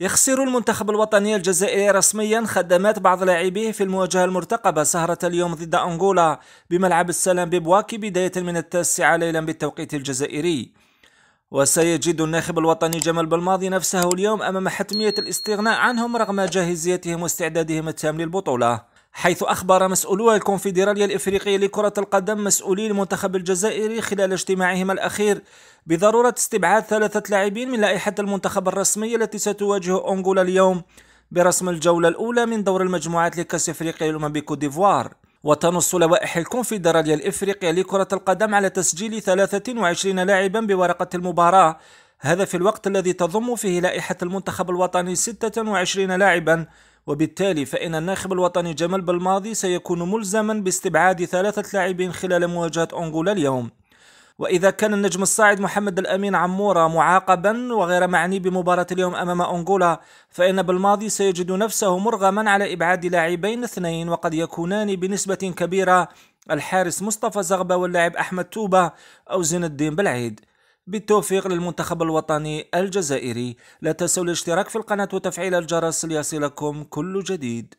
يخسر المنتخب الوطني الجزائري رسميا خدمات بعض لاعبيه في المواجهة المرتقبة سهرة اليوم ضد أنغولا بملعب السلام ببواكي بداية من التاسعة ليلا بالتوقيت الجزائري وسيجد الناخب الوطني جمال بالماضي نفسه اليوم أمام حتمية الاستغناء عنهم رغم جاهزيتهم واستعدادهم التام للبطولة حيث أخبر مسؤولو الكونفدرالية الإفريقية لكرة القدم مسؤولي المنتخب الجزائري خلال اجتماعهم الأخير بضرورة استبعاد ثلاثة لاعبين من لائحة المنتخب الرسمي التي ستواجه أنغولا اليوم برسم الجولة الأولى من دور المجموعات لكأس إفريقيا الأمم بكوت ديفوار وتنص لوائح الكونفدرالية الإفريقية لكرة القدم على تسجيل 23 لاعبا بورقة المباراة هذا في الوقت الذي تضم فيه لائحة المنتخب الوطني 26 لاعبا وبالتالي فإن الناخب الوطني جمال بالماضي سيكون ملزما باستبعاد ثلاثة لاعبين خلال مواجهة أنغولا اليوم وإذا كان النجم الصاعد محمد الأمين عمورة معاقبا وغير معني بمباراة اليوم أمام أنغولا فإن بالماضي سيجد نفسه مرغما على إبعاد لاعبين اثنين وقد يكونان بنسبة كبيرة الحارس مصطفى زغبة واللاعب أحمد توبة أو زين الدين بالعيد بالتوفيق للمنتخب الوطني الجزائري لا تنسوا الاشتراك في القناة وتفعيل الجرس ليصلكم كل جديد